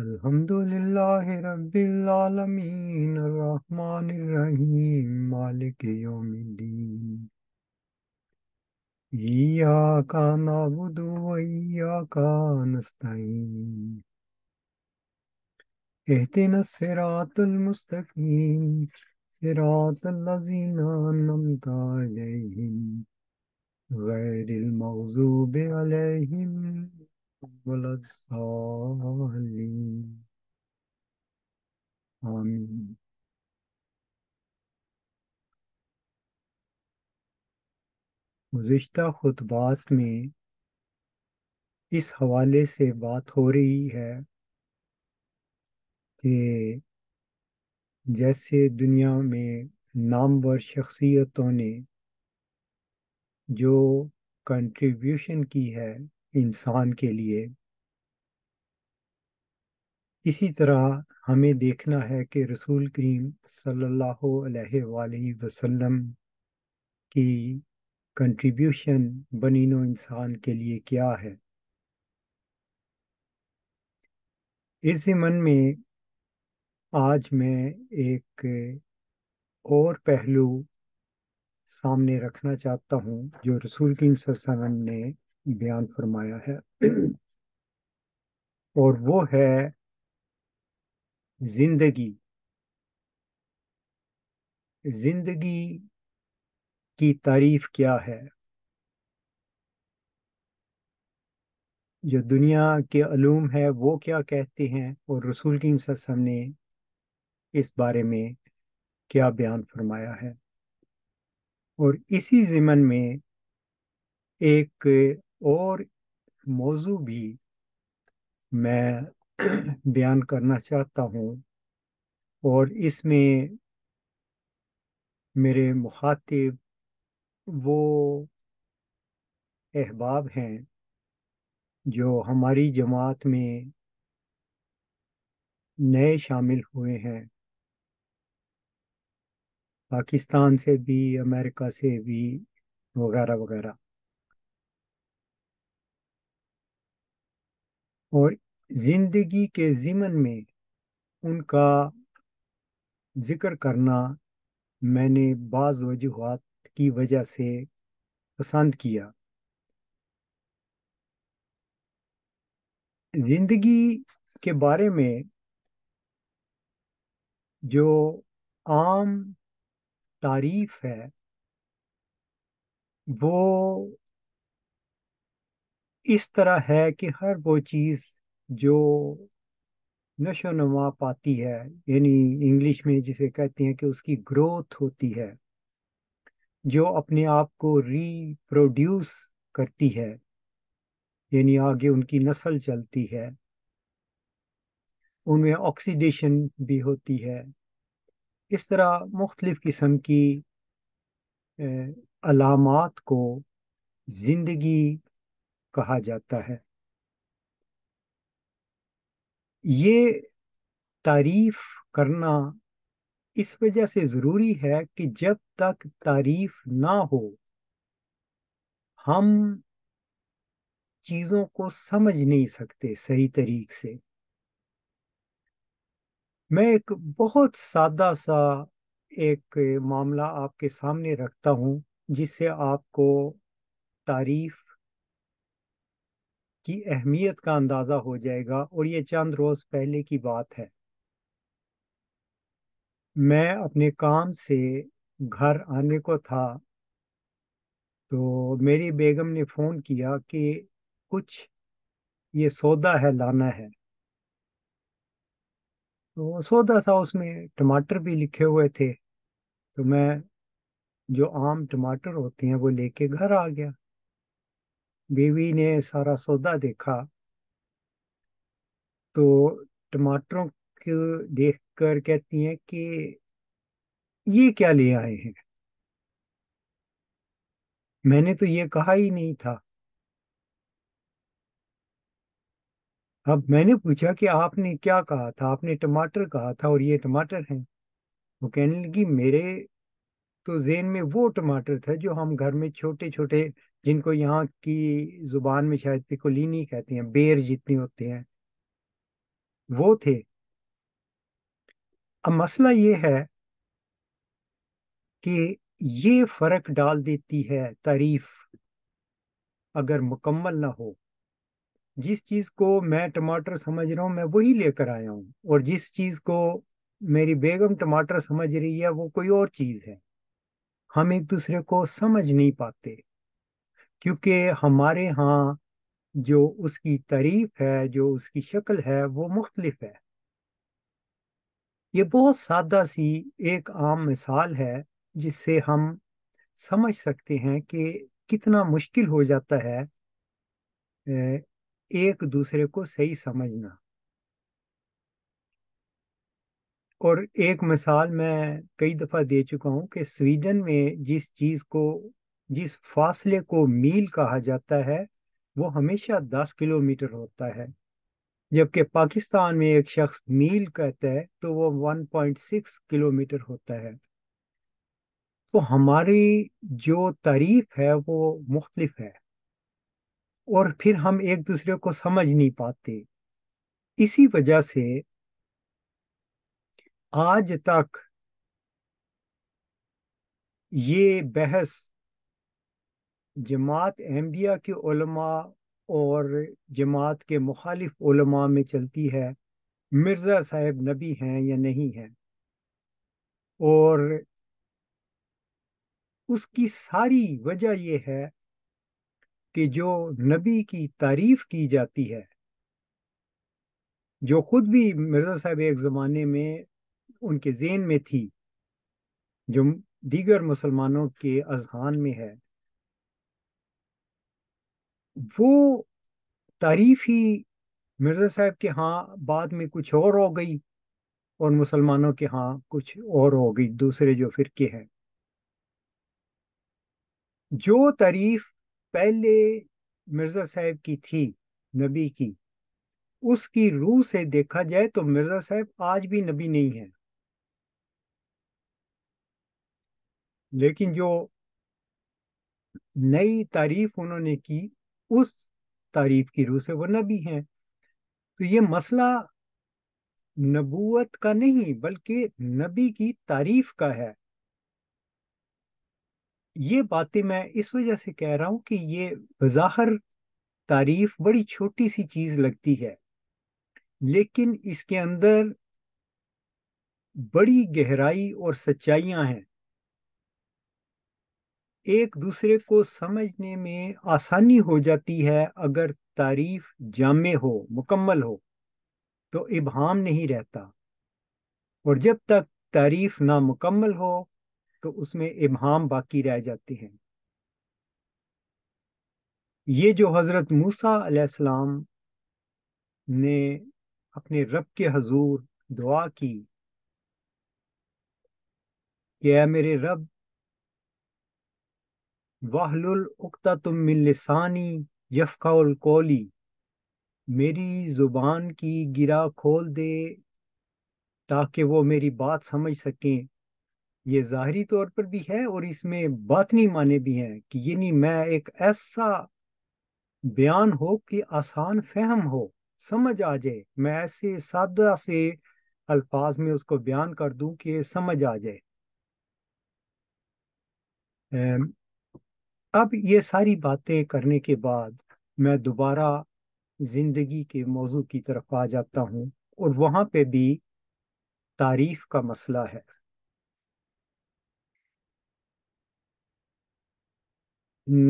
अल्हम्दुलिल्लाहिरब्बिल्लालमीन रहमानिर्रहीम मालिक यौमिद्दीन इयाक नअबुदु व इयाक नस्तईन اهدنا الصراط المستقيم صراط الذين أنعمت عليهم غير المغضوب عليهم ولا गुज्त खुतबात में इस हवाले से बात हो रही है कि जैसे दुनिया में नामवर शख्सियतों ने जो कंट्रीब्यूशन की है इंसान के लिए इसी तरह हमें देखना है कि रसूल करीम सल्लल्लाहु अलैहि वसल्लम की कंट्रीब्यूशन बनीनो इंसान के लिए क्या है इस मन में आज मैं एक और पहलू सामने रखना चाहता हूँ जो रसूल करीम ने बयान फरमाया है और वो है जिंदगी जिंदगी की तारीफ क्या है जो दुनिया के अलूम है वो क्या कहते हैं और रसूल की सब ने इस बारे में क्या बयान फरमाया है और इसी ज़िमन में एक और मौजू भी मैं बयान करना चाहता हूँ और इसमें मेरे मुखातिब वो अहबाब हैं जो हमारी जमात में नए शामिल हुए हैं पाकिस्तान से भी अमेरिका से भी वगैरह वगैरह और जिंदगी के ज़िमन में उनका ज़िक्र करना मैंने बाज़ वजूहत की वजह से पसंद किया ज़िंदगी के बारे में जो आम तारीफ है वो इस तरह है कि हर वो चीज़ जो नशो नमा पाती है यानी इंग्लिश में जिसे कहते हैं कि उसकी ग्रोथ होती है जो अपने आप को रिप्रोड्यूस करती है यानी आगे उनकी नस्ल चलती है उनमें ऑक्सीडेशन भी होती है इस तरह मुख्तलिफ़ किस्म की अलामत को ज़िंदगी कहा जाता है ये तारीफ करना इस वजह से ज़रूरी है कि जब तक तारीफ ना हो हम चीज़ों को समझ नहीं सकते सही तरीक से मैं एक बहुत सादा सा एक मामला आपके सामने रखता हूं जिससे आपको तारीफ की अहमियत का अंदाज़ा हो जाएगा और ये चंद रोज़ पहले की बात है मैं अपने काम से घर आने को था तो मेरी बेगम ने फ़ोन किया कि कुछ ये सौदा है लाना है तो सौदा था उसमें टमाटर भी लिखे हुए थे तो मैं जो आम टमाटर होते हैं वो लेके घर आ गया बीवी ने सारा सौदा देखा तो टमाटरों को देख कर कहती हैं कि ये क्या ले आए हैं मैंने तो ये कहा ही नहीं था अब मैंने पूछा कि आपने क्या कहा था आपने टमाटर कहा था और ये टमाटर हैं वो कहने लगी मेरे तो जेन में वो टमाटर था जो हम घर में छोटे छोटे जिनको यहाँ की जुबान में शायद पिकोलिनी कहते हैं बेर जितने होते हैं वो थे अब मसला ये है कि ये फर्क डाल देती है तारीफ अगर मुकम्मल ना हो जिस चीज को मैं टमाटर समझ रहा हूँ मैं वही लेकर आया हूँ और जिस चीज को मेरी बेगम टमाटर समझ रही है वो कोई और चीज है हम एक दूसरे को समझ नहीं पाते क्योंकि हमारे यहाँ जो उसकी तारीफ है जो उसकी शक्ल है वो मुख्तलिफ है ये बहुत सादा सी एक आम मिसाल है जिससे हम समझ सकते हैं कि कितना मुश्किल हो जाता है एक दूसरे को सही समझना और एक मिसाल मैं कई दफ़ा दे चुका हूँ कि स्वीडन में जिस चीज़ को जिस फासले को मील कहा जाता है वो हमेशा दस किलोमीटर होता है जबकि पाकिस्तान में एक शख्स मील कहता है तो वो 1.6 किलोमीटर होता है तो हमारी जो तारीफ है वो मुख्तलिफ है और फिर हम एक दूसरे को समझ नहीं पाते इसी वजह से आज तक ये बहस जमात अहमदिया के उलमा और जमात के मुखालिफ उलमा में चलती है मिर्ज़ा साहेब नबी हैं या नहीं हैं और उसकी सारी वजह यह है कि जो नबी की तारीफ की जाती है जो खुद भी मिर्ज़ा साहब एक ज़माने में उनके जेन में थी जो दीगर मुसलमानों के अजहान में है वो तारीफ ही मिर्ज़ा साहब के हाँ बाद में कुछ और हो गई और मुसलमानों के हाँ कुछ और हो गई दूसरे जो फिरके हैं जो तारीफ पहले मिर्ज़ा साहब की थी नबी की उसकी रूह से देखा जाए तो मिर्ज़ा साहब आज भी नबी नहीं है लेकिन जो नई तारीफ उन्होंने की उस तारीफ की रूह से वो नबी हैं तो ये मसला नबूवत का नहीं बल्कि नबी की तारीफ का है ये बातें मैं इस वजह से कह रहा हूं कि ये बज़ाहर तारीफ बड़ी छोटी सी चीज लगती है लेकिन इसके अंदर बड़ी गहराई और सच्चाइयां हैं एक दूसरे को समझने में आसानी हो जाती है अगर तारीफ जामे हो मुकम्मल हो तो इबहाम नहीं रहता और जब तक तारीफ ना मुकम्मल हो तो उसमें इबहाम बाकी रह जाते हैं ये जो हज़रत मूसा सलाम ने अपने रब के हजूर दुआ की कि मेरे रब वाहलुल उक्ता तुम मिलसानी यफ़ाउल कौली मेरी ज़ुबान की गिरा खोल दे ताकि वो मेरी बात समझ सकें ये ज़ाहरी तौर पर भी है और इसमें बातनी माने भी हैं कि यानी मैं एक ऐसा बयान हो कि आसान फहम हो समझ आ जाए मैं ऐसे सादा से अल्फाज में उसको बयान कर दूं कि समझ आ जाए अब ये सारी बातें करने के बाद मैं दोबारा जिंदगी के मौजू की तरफ आ जाता हूँ और वहाँ पे भी तारीफ का मसला है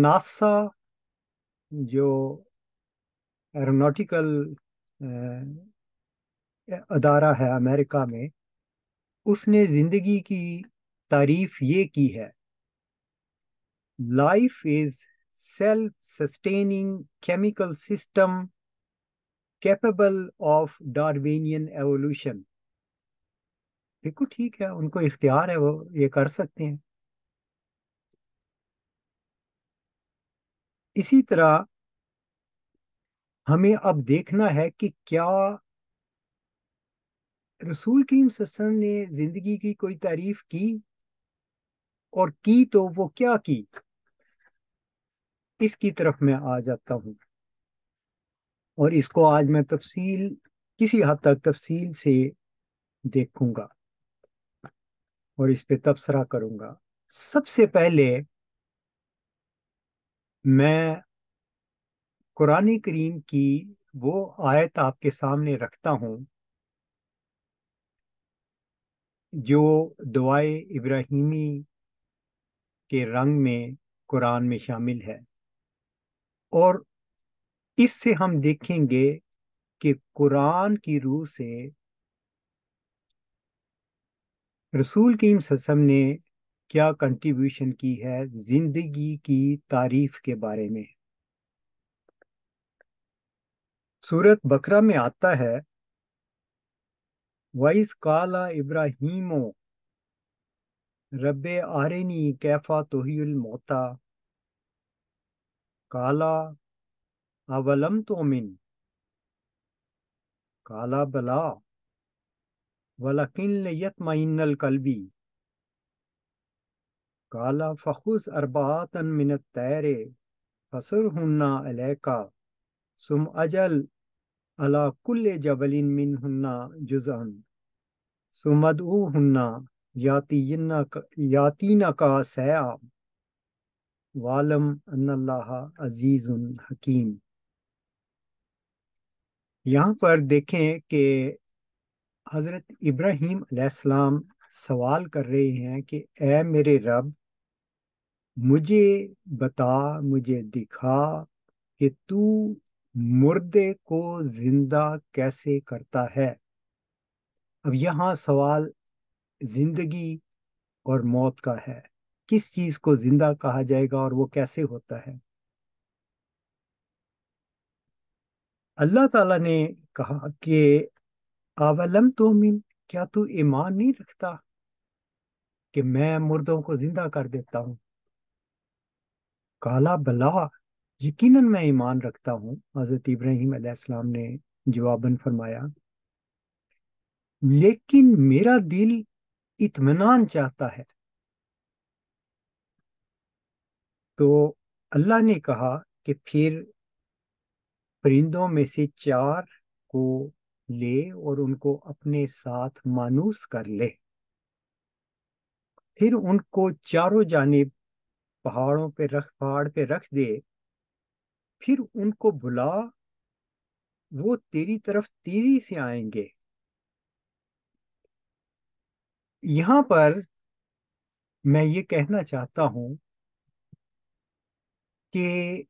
नासा जो एरोनॉटिकल अदारा है अमेरिका में उसने ज़िंदगी की तारीफ ये की है life is self-sustaining chemical system capable of Darwinian evolution. बिल्कुल ठीक है उनको इख्तियार है वो ये कर सकते हैं इसी तरह हमें अब देखना है कि क्या रसूल करीम ससन ने जिंदगी की कोई तारीफ की और की तो वो क्या की इसकी तरफ मैं आ जाता हूं और इसको आज मैं तफसील किसी हद तक तफसील से देखूंगा और इस पे तबसरा करूंगा सबसे पहले मैं कुरान करीम की वो आयत आपके सामने रखता हूं जो दुआए इब्राहिमी के रंग में कुरान में शामिल है और इससे हम देखेंगे कि कुरान की रूह से रसूल कीम ससम ने क्या कंट्रीब्यूशन की है जिंदगी की तारीफ के बारे में सूरत बकरा में आता है वाइस काला इब्राहिमो रब आरनी कैफा तोहिल मोता काला अवलम तोमिन काला बला वलकिन यतमिनल कलबी काला फ़खुस अरबातन मिनत तैरे फसर हुन्ना अलैका सुम अजल अला कुल्ले जबलिन मिन हुन्ना जुजन सुमद हुन्ना यातीना का सयाम वालम अन्नल्लाह अजीज हकीम यहाँ पर देखें कि हज़रत इब्राहिम अलैहिस्सलाम सवाल कर रहे हैं कि ए मेरे रब मुझे बता मुझे दिखा कि तू मुर्दे को जिंदा कैसे करता है अब यहाँ सवाल जिंदगी और मौत का है किस चीज को जिंदा कहा जाएगा और वो कैसे होता है अल्लाह ताला ने कहा कि आवलम तोमिन क्या तू ईमान नहीं रखता कि मैं मुर्दों को जिंदा कर देता हूं काला बला यकीनन मैं ईमान रखता हूँ हजरत इब्राहिम अलैहिस्सलाम ने जवाबन फरमाया लेकिन मेरा दिल इतमान चाहता है तो अल्लाह ने कहा कि फिर परिंदों में से चार को ले और उनको अपने साथ मानूस कर ले फिर उनको चारों जाने पहाड़ों पे रख पहाड़ पे रख दे फिर उनको बुला वो तेरी तरफ तेजी से आएंगे यहां पर मैं ये कहना चाहता हूं कि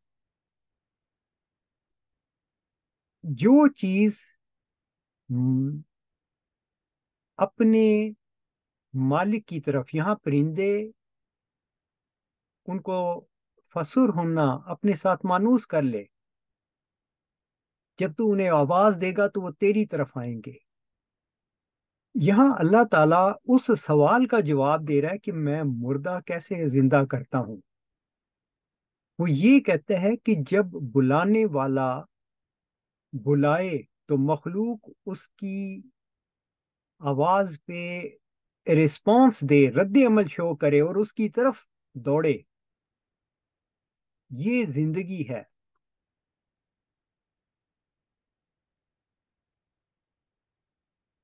जो चीज हम्म, अपने मालिक की तरफ यहां परिंदे उनको फसुर होना अपने साथ मानूस कर ले जब तू उन्हें आवाज देगा तो वो तेरी तरफ आएंगे यहाँ अल्लाह ताला उस सवाल का जवाब दे रहा है कि मैं मुर्दा कैसे जिंदा करता हूँ वो ये कहते हैं कि जब बुलाने वाला बुलाए तो मखलूक उसकी आवाज पे रिस्पॉन्स दे रद्द अमल शो करे और उसकी तरफ दौड़े ये जिंदगी है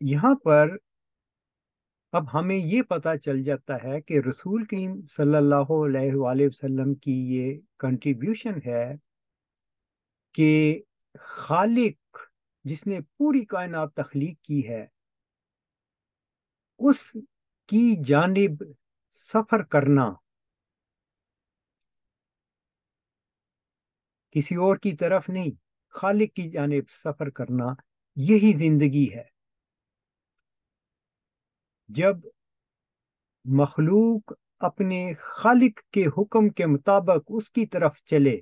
यहाँ पर अब हमें ये पता चल जाता है कि रसूल करीम सल्लल्लाहु अलैहि वसल्लम की ये कंट्रीब्यूशन है कि खालिक जिसने पूरी कायनात तख्लीक की है उस की जानब सफ़र करना किसी और की तरफ नहीं खालिक की जानब सफ़र करना यही ज़िंदगी है जब मखलूक अपने खालिक के हुक्म के मुताबिक उसकी तरफ चले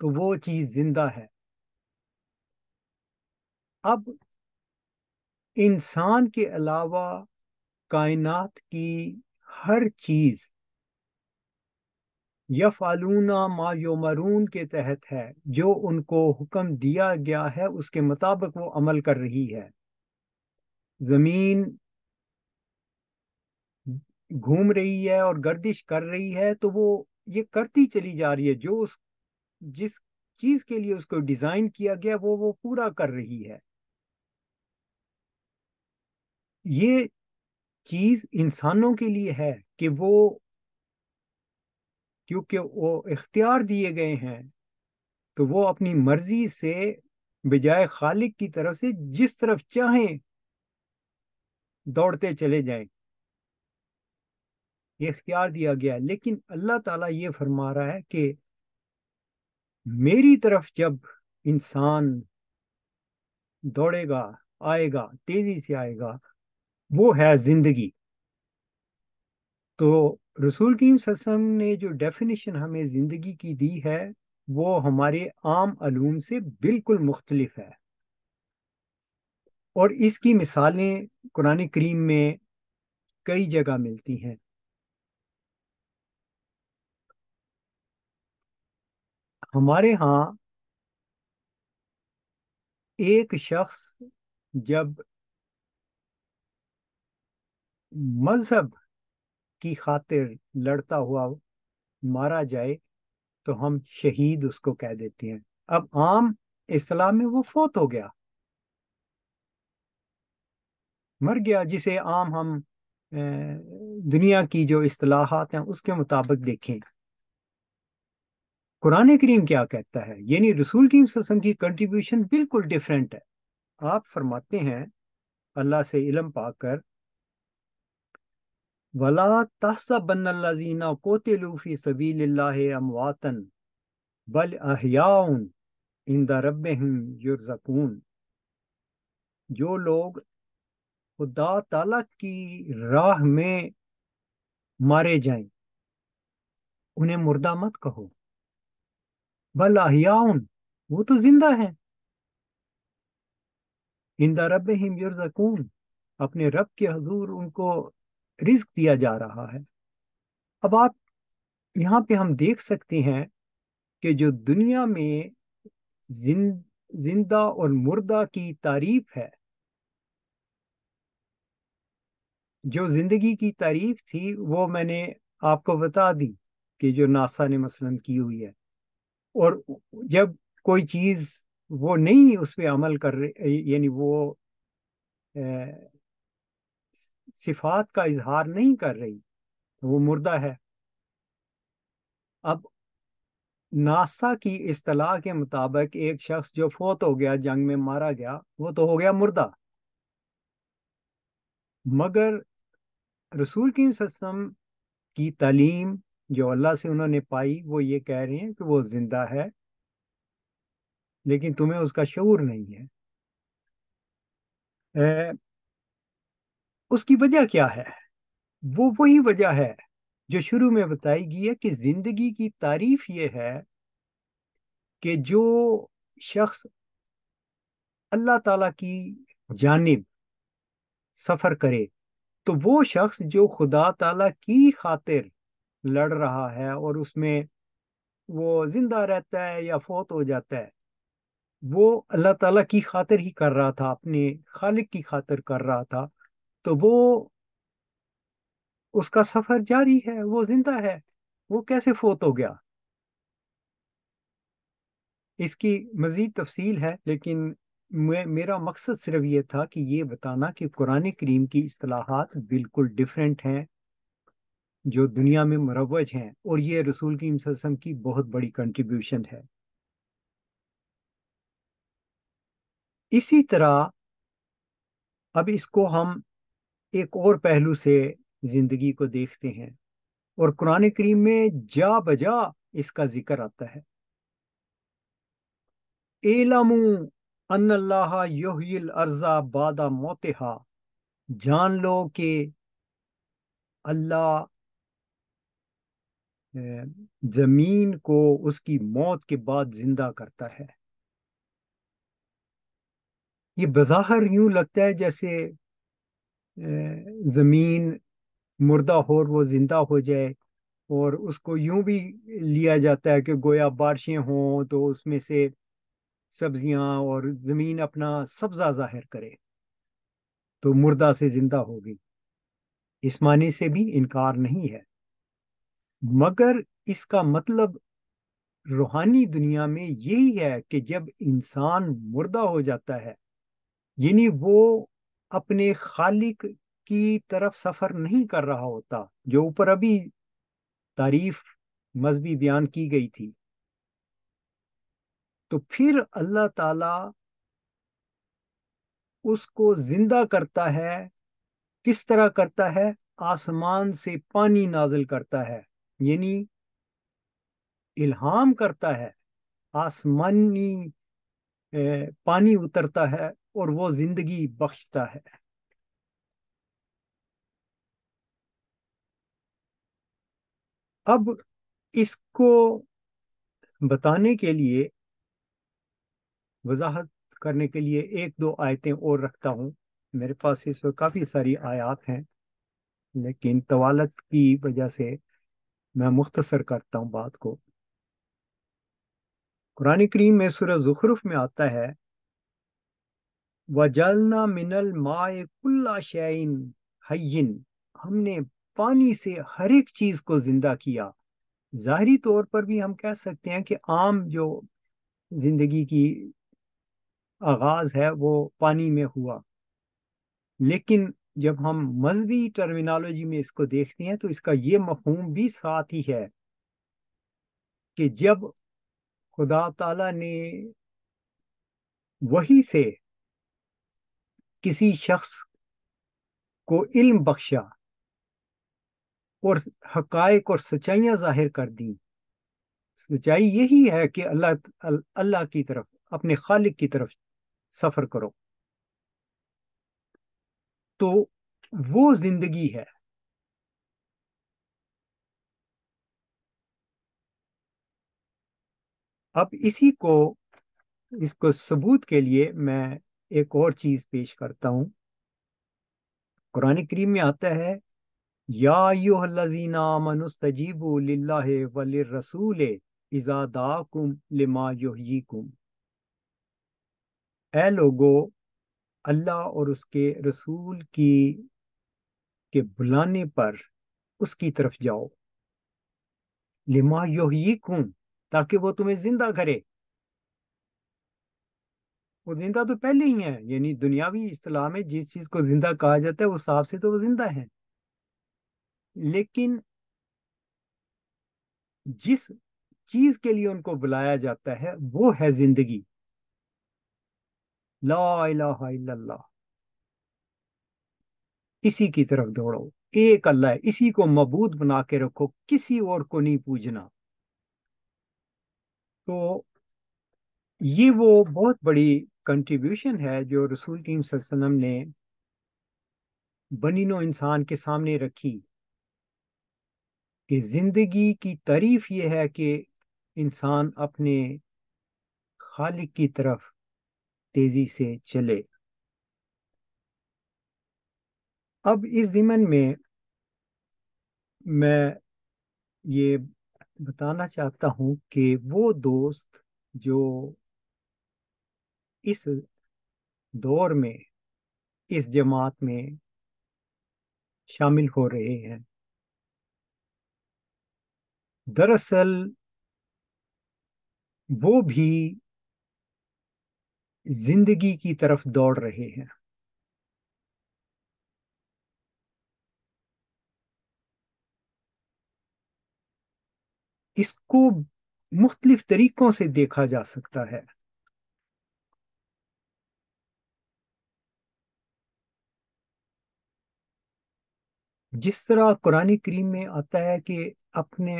तो वो चीज जिंदा है अब इंसान के अलावा कायनात की हर चीज यफालूना मायो मरून के तहत है जो उनको हुक्म दिया गया है उसके मुताबिक वो अमल कर रही है जमीन घूम रही है और गर्दिश कर रही है तो वो ये करती चली जा रही है जो उस जिस चीज के लिए उसको डिजाइन किया गया वो वो पूरा कर रही है ये चीज इंसानों के लिए है कि वो क्योंकि वो इख्तियार दिए गए हैं तो वो अपनी मर्जी से बजाय खालिक की तरफ से जिस तरफ चाहें दौड़ते चले जाएं ये इख्तियार दिया गया है लेकिन अल्लाह ताला ये फरमा रहा है कि मेरी तरफ जब इंसान दौड़ेगा आएगा तेजी से आएगा वो है जिंदगी तो रसूल कीम ससम ने जो डेफिनेशन हमें ज़िंदगी की दी है वो हमारे आम अलूम से बिल्कुल मुख्तलिफ है और इसकी मिसालें कुरान करीम में कई जगह मिलती हैं हमारे यहाँ एक शख्स जब मज़हब की खातिर लड़ता हुआ मारा जाए तो हम शहीद उसको कह देते हैं अब आम इस्लाम में वो फोत हो गया मर गया जिसे आम हम दुनिया की जो असलाहत हैं उसके मुताबिक देखें कुरान करीम क्या कहता है यानी रसूल करीम ससम की कंट्रीब्यूशन बिल्कुल डिफरेंट है आप फरमाते हैं अल्लाह से इलम पाकर वला कोतलूफी कोते लूफ़ी सबील अमवातन बल अहयाउन इंदा रब युरजकून जो लोग खुदा ताला की राह में मारे जाएं उन्हें मुर्दा मत कहो बलाहियाउन वो तो जिंदा है इंदा रब हिम अपने रब के हजूर उनको रिस्क दिया जा रहा है अब आप यहाँ पे हम देख सकते हैं कि जो दुनिया में जिंदा और मुर्दा की तारीफ है जो जिंदगी की तारीफ थी वो मैंने आपको बता दी कि जो नासा ने मसलन की हुई है और जब कोई चीज वो नहीं उस पर अमल कर रही यानी वो ए, सिफात का इजहार नहीं कर रही तो वो मुर्दा है अब नासा की इस्तलाह के मुताबिक एक शख्स जो फोत हो गया जंग में मारा गया वो तो हो गया मुर्दा मगर रसूल की सस्म की तालीम जो अल्लाह से उन्होंने पाई वो ये कह रहे हैं कि वो जिंदा है लेकिन तुम्हें उसका शूर नहीं है ए, उसकी वजह क्या है वो वही वजह है जो शुरू में बताई गई है कि जिंदगी की तारीफ ये है कि जो शख्स अल्लाह ताला की जानब सफ़र करे तो वो शख्स जो खुदा ताला की खातिर लड़ रहा है और उसमें वो जिंदा रहता है या फोत हो जाता है वो अल्लाह ताला की खातिर ही कर रहा था अपने खालिक की खातिर कर रहा था तो वो उसका सफर जारी है वो जिंदा है वो कैसे फोत हो गया इसकी मजीद तफसील है लेकिन मैं मेरा मकसद सिर्फ ये था कि ये बताना कि कुरान करीम की असलाहत बिल्कुल डिफरेंट हैं जो दुनिया में मरवज हैं और ये रसूल की वसम की बहुत बड़ी कंट्रीब्यूशन है इसी तरह अब इसको हम एक और पहलू से ज़िंदगी को देखते हैं और कुरान करीम में जा बजा इसका जिक्र आता है एलमू अन्नल्लाह अर्जा बादा मोतहा जान लो कि अल्लाह जमीन को उसकी मौत के बाद जिंदा करता है ये बज़ाहर यूं लगता है जैसे ज़मीन मुर्दा हो और वो ज़िंदा हो जाए और उसको यूं भी लिया जाता है कि गोया बारिशें हों तो उसमें से सब्जियां और जमीन अपना सब्जा जाहिर करे तो मुर्दा से जिंदा होगी इस माने से भी इनकार नहीं है मगर इसका मतलब रूहानी दुनिया में यही है कि जब इंसान मुर्दा हो जाता है यानी वो अपने खालिक की तरफ सफर नहीं कर रहा होता जो ऊपर अभी तारीफ मजहबी बयान की गई थी तो फिर अल्लाह ताला उसको जिंदा करता है किस तरह करता है आसमान से पानी नाजिल करता है यानी इल्हाम करता है आसमानी पानी उतरता है और वो जिंदगी बख्शता है अब इसको बताने के लिए वजाहत करने के लिए एक दो आयतें और रखता हूँ मेरे पास इस वक्त काफ़ी सारी आयात हैं लेकिन तवालत की वजह से मैं मुख्तसर करता हूँ बात को कुरान करीम में सूरह ज़ुखरुफ में आता है वजलना मिनल माए कुल्ला शैन हयिन हमने पानी से हर एक चीज़ को ज़िंदा किया ज़ाहरी तौर पर भी हम कह सकते हैं कि आम जो ज़िंदगी की आगाज है वो पानी में हुआ लेकिन जब हम मजहबी टर्मिनोलॉजी में इसको देखते हैं तो इसका ये मफहूम भी साथ ही है कि जब खुदा ताला ने वही से किसी शख्स को इल्म बख्शा और हकायक और सच्चाइयाँ जाहिर कर दी सच्चाई यही है कि अल्लाह अल्लाह की तरफ अपने खालिक की तरफ सफर करो तो वो जिंदगी है अब इसी को इसको सबूत के लिए मैं एक और चीज पेश करता हूं कुरान करीम में आता है या युहलजीना मनुस्तजीबू लिल्लाह वलिरसूल इजादाकुम लिमा युहयीकुम ए लोगो अल्लाह और उसके रसूल की के बुलाने पर उसकी तरफ जाओ लिमा योहिकुम ताकि वो तुम्हें जिंदा करे वो जिंदा तो पहले ही है यानी दुनियावी इस्लाम में जिस चीज को जिंदा कहा जाता है उस हिसाब से तो वो जिंदा है लेकिन जिस चीज के लिए उनको बुलाया जाता है वो है जिंदगी ला इसी की तरफ दौड़ो एक अल्लाह इसी को मबूद बना के रखो किसी और को नहीं पूजना तो ये वो बहुत बड़ी कंट्रीब्यूशन है जो रसूल करीम वसल्लम ने बनीनो इंसान के सामने रखी कि जिंदगी की तारीफ ये है कि इंसान अपने खालिक की तरफ तेजी से चले अब इस जिमन में मैं ये बताना चाहता हूं कि वो दोस्त जो इस दौर में इस जमात में शामिल हो रहे हैं दरअसल वो भी जिंदगी की तरफ दौड़ रहे हैं इसको मुख्तलिफ तरीकों से देखा जा सकता है जिस तरह कुरान करीम में आता है कि अपने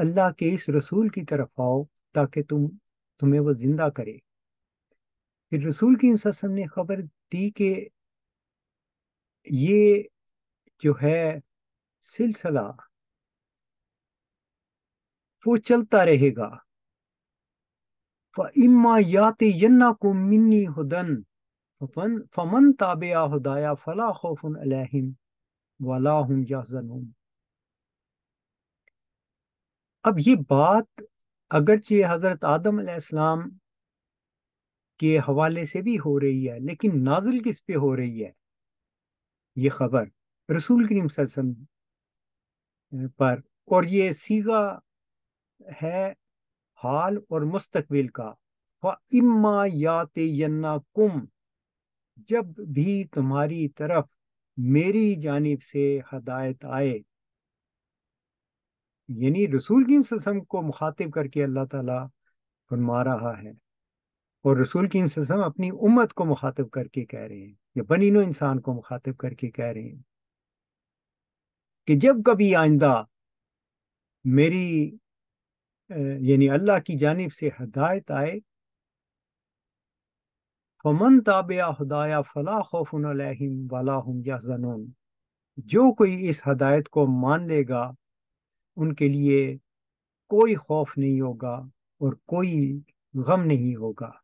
अल्लाह के इस रसूल की तरफ आओ ताकि तुम तुम्हें वो जिंदा करे फिर रसूल की ससम ने खबर दी कि ये जो है सिलसिला वो चलता रहेगा फ़इम्मा याते यन्ना को मिन्नी हुदन फमन फमन ताबे हुदाया फला खौफुन अलैहिम वला हुम याजनून अब ये बात अगरचे हज़रत आदम अलैहिस्सलाम के हवाले से भी हो रही है लेकिन नाजिल किस पे हो रही है ये खबर रसूल करीम सल्लम पर और ये सीगा है हाल और मुस्तकबिल का इम्मा या यन्ना कुम जब भी तुम्हारी तरफ मेरी जानब से हदायत आए यानी रसूल की को मुखातिब करके अल्लाह ताला फरमा रहा है और रसूल की इंसम अपनी उम्मत को मुखातब करके कह रहे हैं या बनीनो इंसान को मुखातब करके कह रहे हैं कि जब कभी आइंदा मेरी यानी अल्लाह की जानब से हदायत आए फमन ताबिया हदाया फला खौफन वाला हम या जनून जो कोई इस हदायत को मान लेगा उनके लिए कोई खौफ नहीं होगा और कोई गम नहीं होगा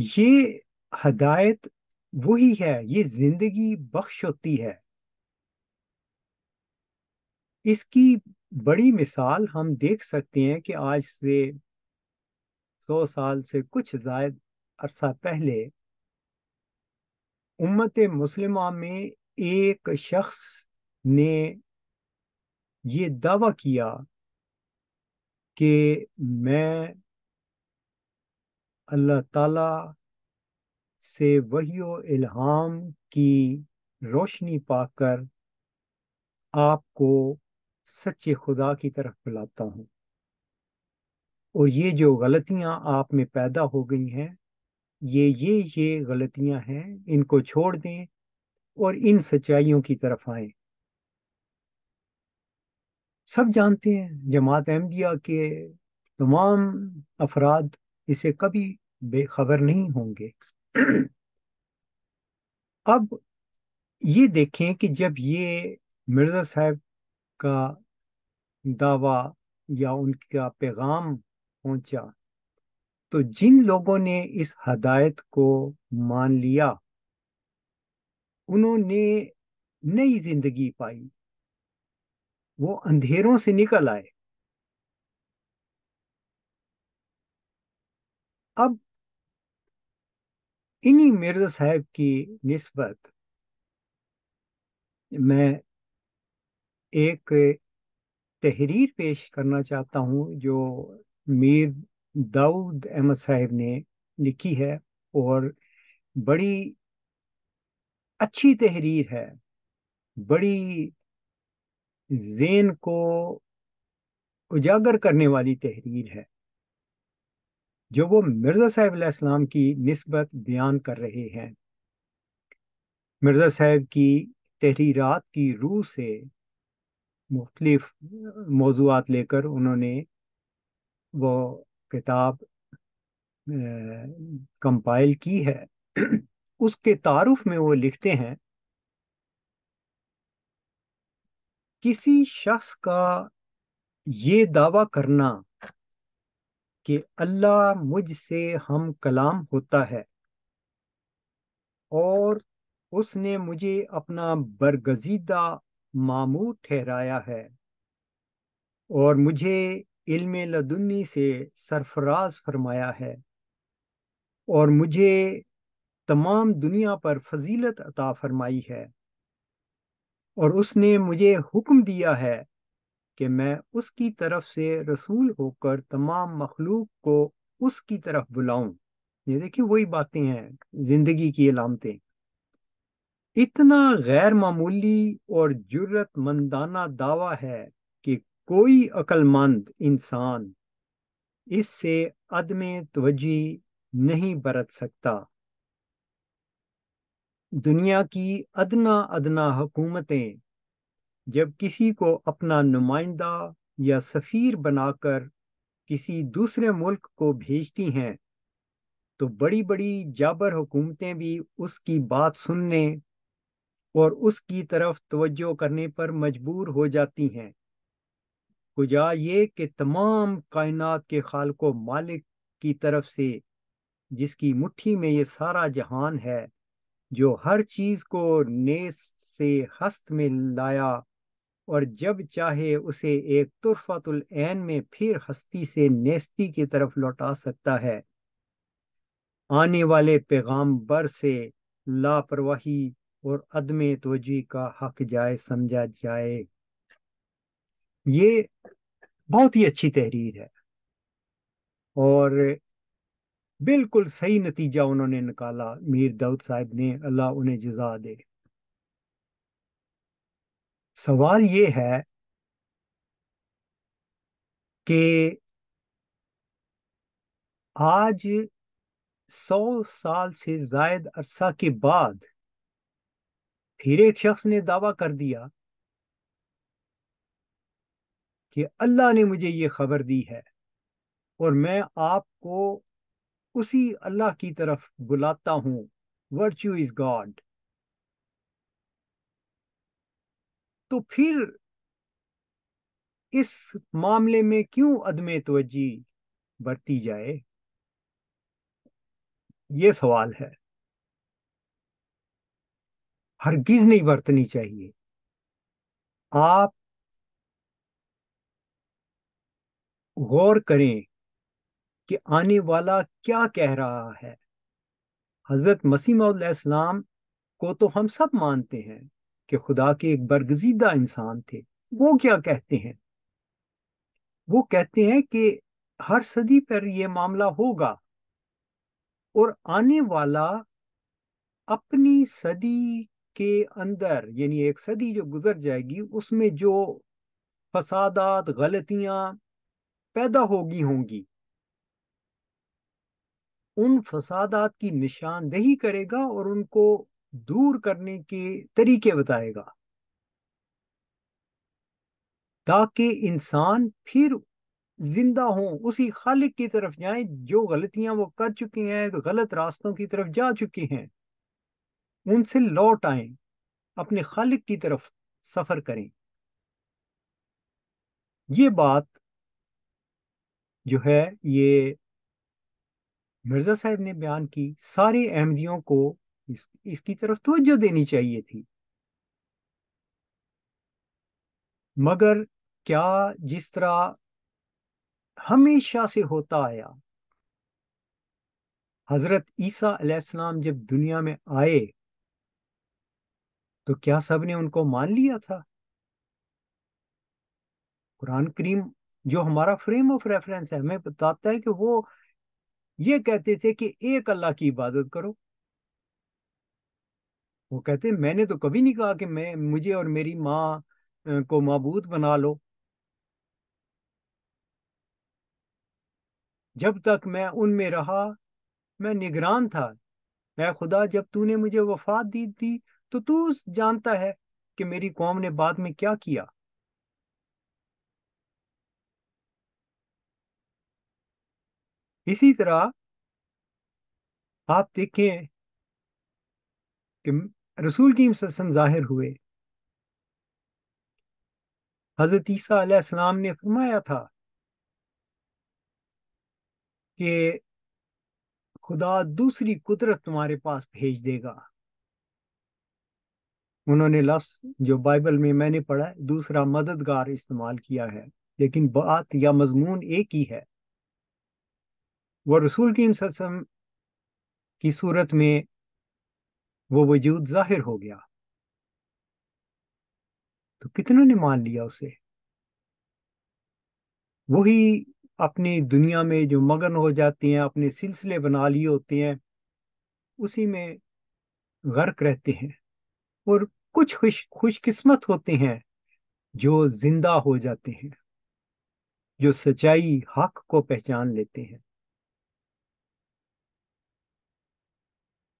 ये हदायत वही है ये जिंदगी बख्श होती है इसकी बड़ी मिसाल हम देख सकते हैं कि आज से सौ साल से कुछ जायद अरसा पहले उम्मत मुसलिमा में एक शख्स ने ये दावा किया कि मैं अल्लाह ताला से वही इल्हाम की रोशनी पाकर आपको सच्चे खुदा की तरफ बुलाता हूँ और ये जो गलतियाँ आप में पैदा हो गई हैं ये ये ये गलतियाँ हैं इनको छोड़ दें और इन सच्चाइयों की तरफ आए सब जानते हैं जमात अहमदिया के तमाम अफराद इसे कभी बेखबर नहीं होंगे अब ये देखें कि जब ये मिर्ज़ा साहब का दावा या उनका पैगाम पहुंचा तो जिन लोगों ने इस हदायत को मान लिया उन्होंने नई जिंदगी पाई वो अंधेरों से निकल आए अब इन्हीं मिर्जा साहब की नस्बत मैं एक तहरीर पेश करना चाहता हूँ जो मीर दाऊद अहमद साहब ने लिखी है और बड़ी अच्छी तहरीर है बड़ी जेन को उजागर करने वाली तहरीर है जो वो मिर्ज़ा साहब इस्लाम की नस्बत बयान कर रहे हैं मिर्ज़ा साहब की तहरीरात की रूह से मुख्तलिफ मौजूद लेकर उन्होंने वो किताब कंपाइल की है उसके तारुफ में वो लिखते हैं किसी शख्स का ये दावा करना कि अल्लाह मुझसे हम कलाम होता है और उसने मुझे अपना बरगजीदा मामू ठहराया है और मुझे इल्म लदुन्नी से सरफराज फरमाया है और मुझे तमाम दुनिया पर फजीलत अता फरमाई है और उसने मुझे हुक्म दिया है कि मैं उसकी तरफ से रसूल होकर तमाम मखलूक को उसकी तरफ बुलाऊं ये देखिए वही बातें हैं जिंदगी की अलामतें इतना गैर मामूली और जरूरतमंदाना दावा है कि कोई अक्लमंद इंसान इससे अदम तवजी नहीं बरत सकता दुनिया की अदना अदना हुकूमतें जब किसी को अपना नुमाइंदा या सफ़ीर बनाकर किसी दूसरे मुल्क को भेजती हैं तो बड़ी बड़ी जाबर हुकूमतें भी उसकी बात सुनने और उसकी तरफ तवज्जो करने पर मजबूर हो जाती हैं कुजा ये कि तमाम कायनात के खाल को मालिक की तरफ से जिसकी मुट्ठी में ये सारा जहान है जो हर चीज़ को नेस से हस्त में लाया और जब चाहे उसे एक तुरफतुल एन में फिर हस्ती से नेस्ती की तरफ लौटा सकता है आने वाले बर से लापरवाही और अदम तोजी का हक जाए समझा जाए ये बहुत ही अच्छी तहरीर है और बिल्कुल सही नतीजा उन्होंने निकाला मीर दाऊद साहब ने अल्लाह उन्हें जजा दे सवाल ये है कि आज सौ साल से जायद अरसा के बाद फिर एक शख्स ने दावा कर दिया कि अल्लाह ने मुझे ये खबर दी है और मैं आपको उसी अल्लाह की तरफ बुलाता हूँ वर्च्यू इज गॉड तो फिर इस मामले में क्यों अदम तवज्जी बरती जाए ये सवाल है हरगिज नहीं बरतनी चाहिए आप गौर करें कि आने वाला क्या कह रहा है हजरत मसीम को तो हम सब मानते हैं कि खुदा के एक बरगजीदा इंसान थे वो क्या कहते हैं वो कहते हैं कि हर सदी पर यह मामला होगा और आने वाला अपनी सदी के अंदर यानी एक सदी जो गुजर जाएगी उसमें जो फसादात गलतियां पैदा होगी होंगी उन फसादात की निशानदेही करेगा और उनको दूर करने के तरीके बताएगा ताकि इंसान फिर जिंदा हो उसी खालिक की तरफ जाए जो गलतियां वो कर चुकी हैं तो गलत रास्तों की तरफ जा चुकी हैं उनसे लौट आए अपने खालिक की तरफ सफर करें ये बात जो है ये मिर्जा साहब ने बयान की सारे अहमदियों को इस, इसकी तरफ तवज्जो देनी चाहिए थी मगर क्या जिस तरह हमेशा से होता आया हजरत ईसा अलैहिस्सलाम जब दुनिया में आए तो क्या सब ने उनको मान लिया था कुरान करीम जो हमारा फ्रेम ऑफ रेफरेंस है हमें बताता है कि वो ये कहते थे कि एक अल्लाह की इबादत करो वो कहते मैंने तो कभी नहीं कहा कि मैं मुझे और मेरी माँ को मबूत बना लो जब तक मैं उनमें रहा मैं निगरान था मैं खुदा जब तूने मुझे वफात दी थी तो तू जानता है कि मेरी कौम ने बाद में क्या किया इसी तरह आप देखें कि रसूल की जाहिर हुए हजरत ईसा ने फरमाया था कि खुदा दूसरी कुदरत तुम्हारे पास भेज देगा उन्होंने लफ्स जो बाइबल में मैंने पढ़ा है दूसरा मददगार इस्तेमाल किया है लेकिन बात या मजमून एक ही है वो रसूल की की सूरत में वो वजूद जाहिर हो गया तो कितनों ने मान लिया उसे वही अपनी दुनिया में जो मगन हो जाते हैं अपने सिलसिले बना लिए होते हैं उसी में गर्क रहते हैं और कुछ खुश खुशकिस्मत होते हैं जो जिंदा हो जाते हैं जो सच्चाई हक को पहचान लेते हैं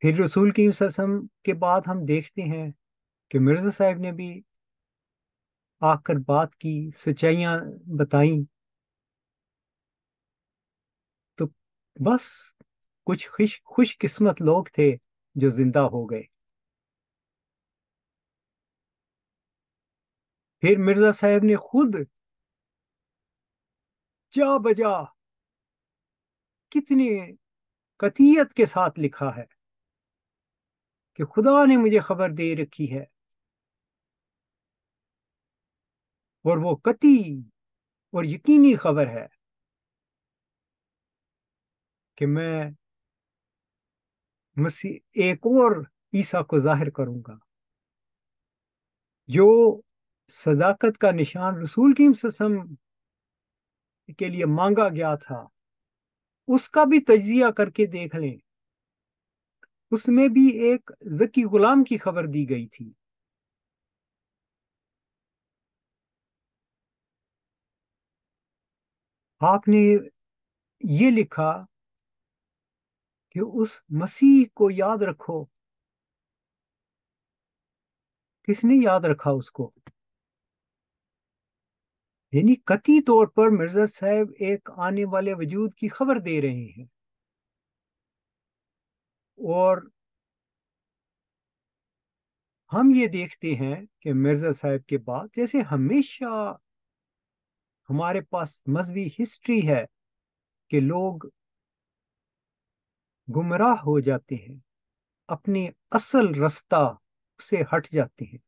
फिर रसूल की वसम के बाद हम देखते हैं कि मिर्ज़ा साहब ने भी आकर बात की सच्चाइया बताई तो बस कुछ खुश खुशकिस्मत लोग थे जो जिंदा हो गए फिर मिर्जा साहब ने खुद जा बजा कितने कतियत के साथ लिखा है कि खुदा ने मुझे खबर दे रखी है और वो कति और यकीनी खबर है कि मैं मसीह एक और ईसा को जाहिर करूंगा जो सदाकत का निशान रसूल की ससम के लिए मांगा गया था उसका भी तजिया करके देख लें उसमें भी एक जकी गुलाम की खबर दी गई थी आपने ये लिखा कि उस मसीह को याद रखो किसने याद रखा उसको यानी कति तौर पर मिर्जा साहब एक आने वाले वजूद की खबर दे रहे हैं और हम ये देखते हैं कि मिर्ज़ा साहब के बाद जैसे हमेशा हमारे पास मजहबी हिस्ट्री है कि लोग गुमराह हो जाते हैं अपने असल रास्ता से हट जाते हैं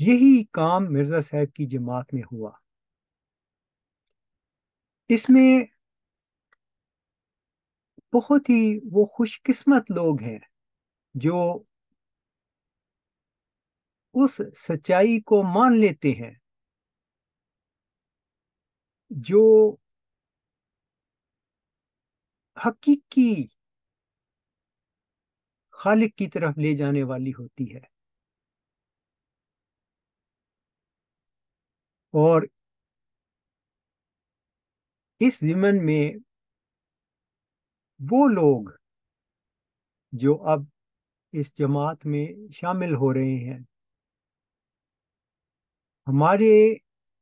यही काम मिर्ज़ा साहब की जमात में हुआ इसमें बहुत ही वो खुशकिस्मत लोग हैं जो उस सच्चाई को मान लेते हैं जो हकीकी खालिक की तरफ ले जाने वाली होती है और इस जिमन में वो लोग जो अब इस जमात में शामिल हो रहे हैं हमारे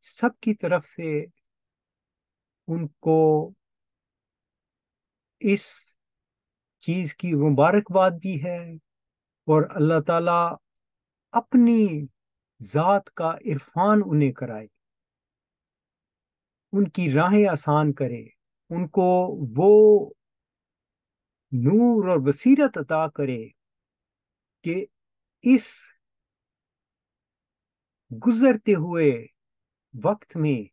सब की तरफ से उनको इस चीज की मुबारकबाद भी है और अल्लाह ताला अपनी ज़ात का इरफान उन्हें कराए उनकी राहें आसान करे उनको वो नूर और बसीरत अता करे कि इस गुजरते हुए वक्त में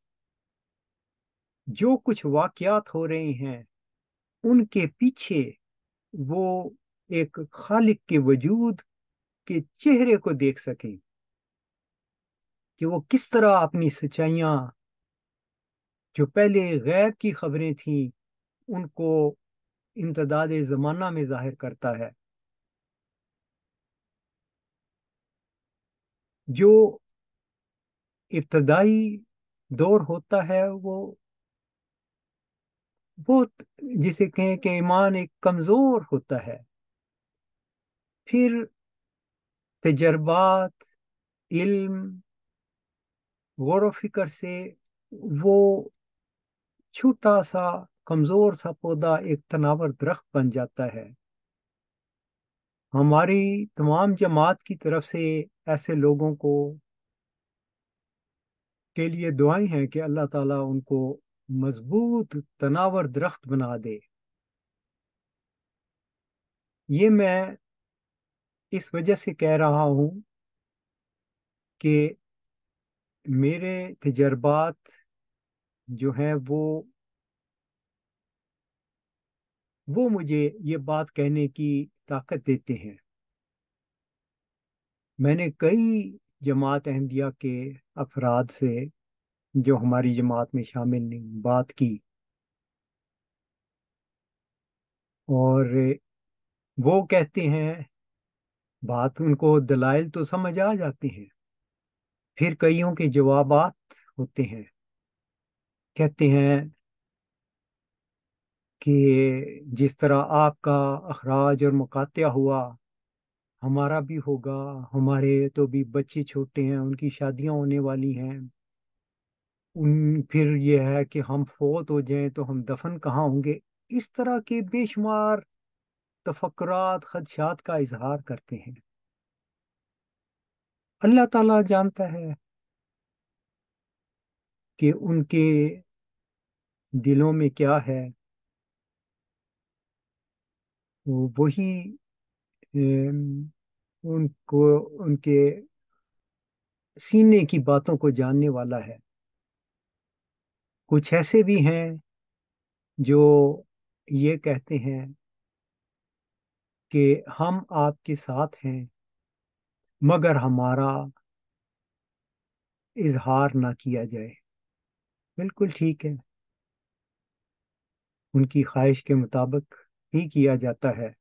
जो कुछ वाकयात हो रहे हैं उनके पीछे वो एक खालिक के वजूद के चेहरे को देख सकें कि वो किस तरह अपनी सच्चाइयाँ जो पहले गैब की खबरें थीं उनको इम्तदाद ज़माना में ज़ाहिर करता है जो इब्तदाई दौर होता है वो बहुत जिसे कहें कि ईमान एक कमज़ोर होता है फिर तजर्बात इल्म गौर फिक्र से वो छोटा सा कमजोर सा पौधा एक तनावर दरख्त बन जाता है हमारी तमाम जमात की तरफ से ऐसे लोगों को के लिए दुआएं हैं कि अल्लाह ताला उनको मजबूत तनावर दरख्त बना दे ये मैं इस वजह से कह रहा हूँ कि मेरे तजर्बात जो हैं वो वो मुझे ये बात कहने की ताकत देते हैं मैंने कई जमात अहमदिया के अफराद से जो हमारी जमात में शामिल नहीं बात की और वो कहते हैं बात उनको दलाइल तो समझ आ जाते हैं फिर कईयों के जवाब होते हैं कहते हैं कि जिस तरह आपका अखराज और मुकात्या हुआ हमारा भी होगा हमारे तो भी बच्चे छोटे हैं उनकी शादियां होने वाली हैं उन फिर यह है कि हम फौत हो जाएं तो हम दफन कहाँ होंगे इस तरह के बेशुमार तफक्रात खदशात का इजहार करते हैं अल्लाह ताला जानता है कि उनके दिलों में क्या है वही उनको उनके सीने की बातों को जानने वाला है कुछ ऐसे भी हैं जो ये कहते हैं कि हम आपके साथ हैं मगर हमारा इजहार ना किया जाए बिल्कुल ठीक है उनकी ख्वाहिश के मुताबिक ही किया जाता है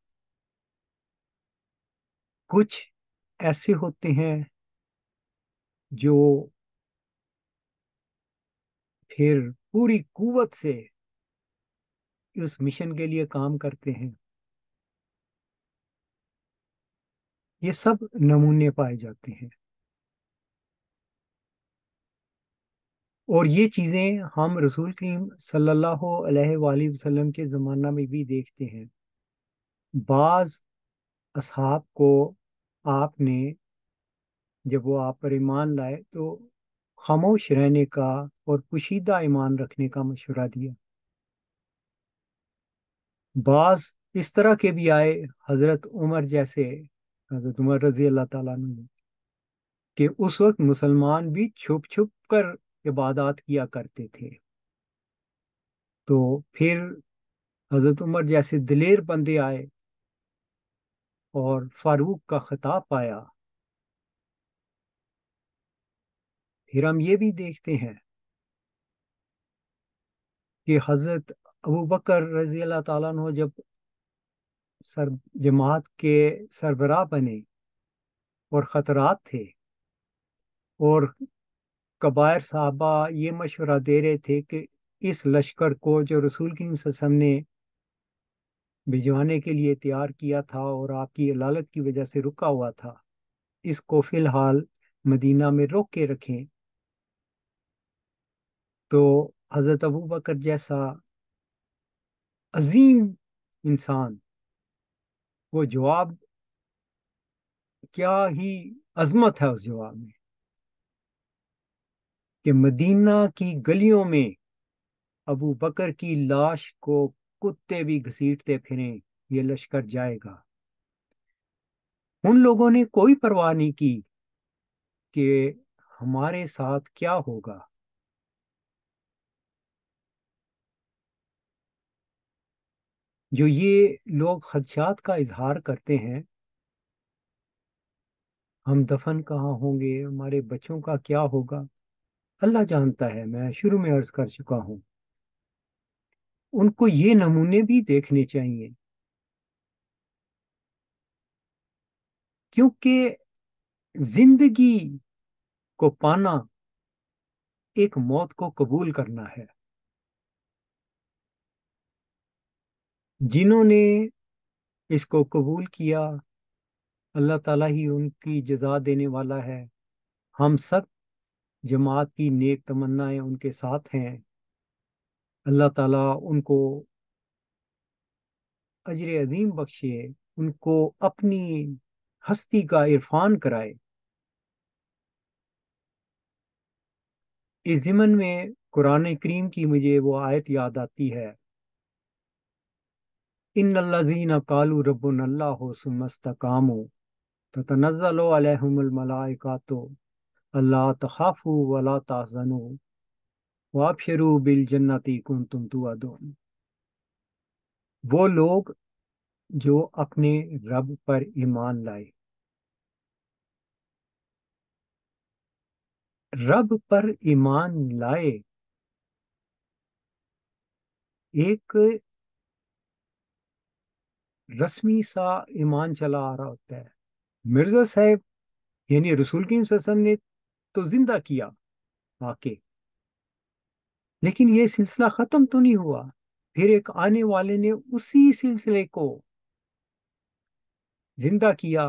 कुछ ऐसे होते हैं जो फिर पूरी कुवत से उस मिशन के लिए काम करते हैं ये सब नमूने पाए जाते हैं और ये चीज़ें हम रसूल करीम सल्लल्लाहु अलैहि वसल्लम के ज़माना में भी देखते हैं बाज़ असहाब को आपने जब वो आप पर ईमान लाए तो खामोश रहने का और पुशीदा ईमान रखने का मशवरा दिया बाज़ इस तरह के भी आए हज़रत उमर जैसे हज़रत उमर रज़ी अल्लाह ताला ने कि उस वक्त मुसलमान भी छुप छुप कर इबादत किया करते थे तो फिर हजरत उमर जैसे दिलेर बंदे आए और फारूक का खिताब आया फिर हम ये भी देखते हैं कि हजरत अबू बकर रजी अल्लाह ताला जब सर जमात के सरबराह बने और ख़तरात थे और कबायर साहबा ये मशवरा दे रहे थे कि इस लश्कर को जो रसूल सम ने भिजवाने के लिए तैयार किया था और आपकी अलालत की वजह से रुका हुआ था इसको फिलहाल मदीना में रोक के रखें तो हज़रत अबू बकर जैसा अजीम इंसान वो जवाब क्या ही अजमत है उस जवाब में कि मदीना की गलियों में अबू बकर की लाश को कुत्ते भी घसीटते फिरें ये लश्कर जाएगा उन लोगों ने कोई परवाह नहीं की कि हमारे साथ क्या होगा जो ये लोग खदशात का इजहार करते हैं हम दफन कहाँ होंगे हमारे बच्चों का क्या होगा अल्लाह जानता है मैं शुरू में अर्ज कर चुका हूं उनको ये नमूने भी देखने चाहिए क्योंकि जिंदगी को पाना एक मौत को कबूल करना है जिन्होंने इसको कबूल किया अल्लाह ताला ही उनकी जजा देने वाला है हम सब जमात की नेक तमन्नाएं उनके साथ हैं अल्लाह ताला उनको अजर अजीम बख्शे उनको अपनी हस्ती का इरफान कराए इस जिमन में कुरान करीम की मुझे वो आयत याद आती है इन अल्लाजीन कालू रबुन अल्लाह सुमस्तकामो तनज़लो तो अल्लाह तखाफ़ू वला ताज़नु वाफिरु बिल जन्नती कुन तुम तुआदोन वो लोग जो अपने रब पर ईमान लाए रब पर ईमान लाए एक रस्मी सा ईमान चला आ रहा होता है मिर्ज़ा साहब यानी रसूल कीम ने तो जिंदा किया वाके लेकिन ये सिलसिला खत्म तो नहीं हुआ फिर एक आने वाले ने उसी सिलसिले को जिंदा किया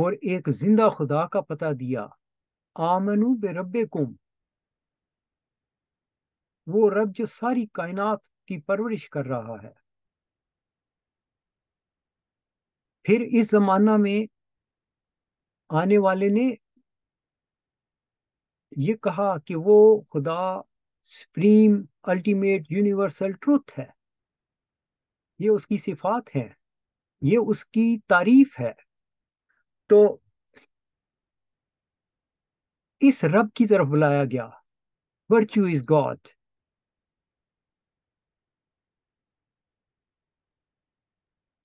और एक जिंदा खुदा का पता दिया आमनु बे रबे कुम वो रब जो सारी कायनात की परवरिश कर रहा है फिर इस जमाना में आने वाले ने ये कहा कि वो खुदा सुप्रीम अल्टीमेट यूनिवर्सल ट्रूथ है ये उसकी सिफात है ये उसकी तारीफ है तो इस रब की तरफ बुलाया गया वर्च्यू इज गॉड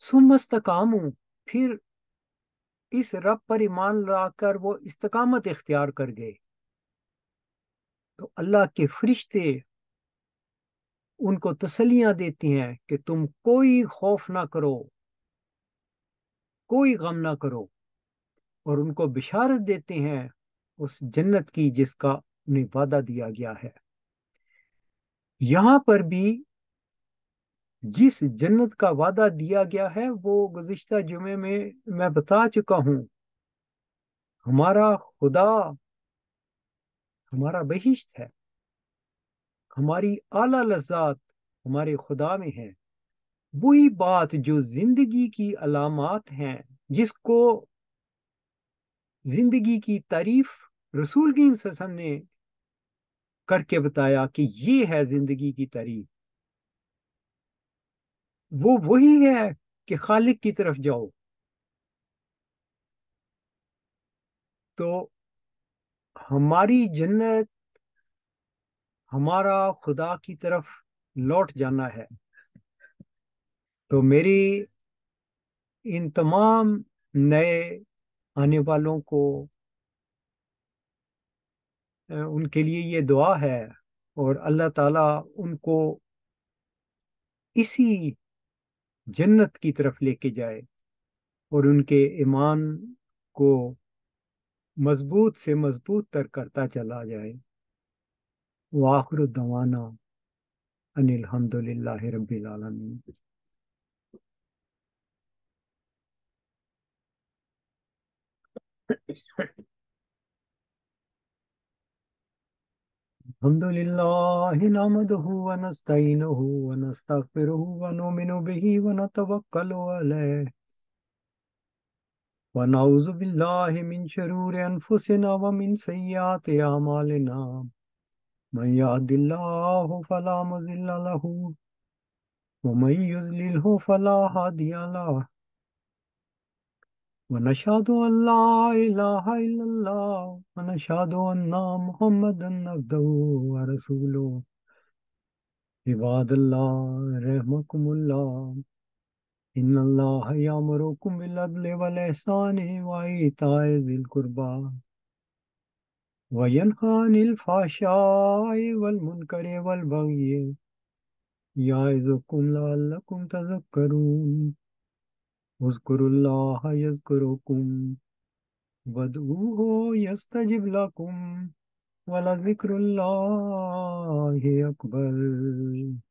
सुमस्त कामू फिर इस रब पर ईमान लाकर वो इस्तकामत इख्तियार कर गए तो अल्लाह के फरिश्ते उनको तसलियां देती हैं कि तुम कोई खौफ ना करो कोई गम ना करो और उनको बिशारत देते हैं उस जन्नत की जिसका उन्हें वादा दिया गया है यहां पर भी जिस जन्नत का वादा दिया गया है वो गुज्त जुमे में मैं बता चुका हूँ हमारा खुदा हमारा बहिश्त है हमारी आला लजात हमारे खुदा में है वही बात जो जिंदगी की अलामत हैं जिसको जिंदगी की तारीफ रसूल कीम ने करके बताया कि ये है जिंदगी की तारीफ वो वही है कि खालिक की तरफ जाओ तो हमारी जन्नत हमारा खुदा की तरफ लौट जाना है तो मेरी इन तमाम नए आने वालों को उनके लिए ये दुआ है और अल्लाह ताला उनको इसी जन्नत की तरफ लेके जाए और उनके ईमान को मजबूत से मजबूत तर करता चला जाए वाखर दवाना अनिलहमदुल्ला रबीआलमी Thank الحمد لله نحمده ونستعينه ونستغفره ونؤمن به ونتوكل عليه ونعوذ بالله من شرور أنفسنا ومن سيئات أعمالنا من يهد الله فلا مضل له ومن يضلله فلا هادي له ونشهد أن لا إله إلا الله ونشهد أن محمدا عبده ورسوله عباد الله رحمكم الله إن الله يأمركم بالعدل والإحسان وإيتاء ذي القربى وينهى عن الفحشاء والمنكر والبغي يعظكم لعلكم تذكرون उस्कुरुल्लाह यस्कुरुकुम वदूहो यस्तजिब लकुम वलज़िक्रुल्लाह अकबर